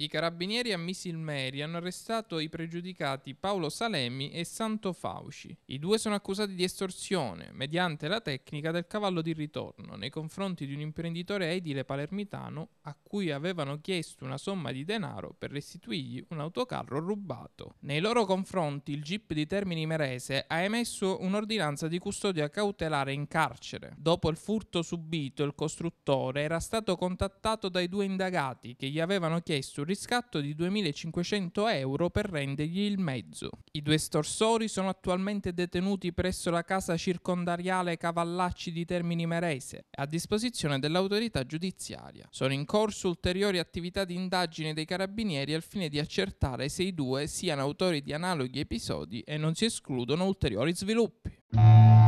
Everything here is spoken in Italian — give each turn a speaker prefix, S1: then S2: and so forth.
S1: I carabinieri a Misilmeri hanno arrestato i pregiudicati Paolo Salemi e Santo Fauci. I due sono accusati di estorsione mediante la tecnica del cavallo di ritorno nei confronti di un imprenditore edile palermitano a cui avevano chiesto una somma di denaro per restituirgli un autocarro rubato. Nei loro confronti il GIP di Termini Merese ha emesso un'ordinanza di custodia cautelare in carcere. Dopo il furto subito, il costruttore era stato contattato dai due indagati che gli avevano chiesto riscatto di 2.500 euro per rendergli il mezzo. I due storsori sono attualmente detenuti presso la casa circondariale Cavallacci di Termini Merese, a disposizione dell'autorità giudiziaria. Sono in corso ulteriori attività di indagine dei carabinieri al fine di accertare se i due siano autori di analoghi episodi e non si escludono ulteriori sviluppi.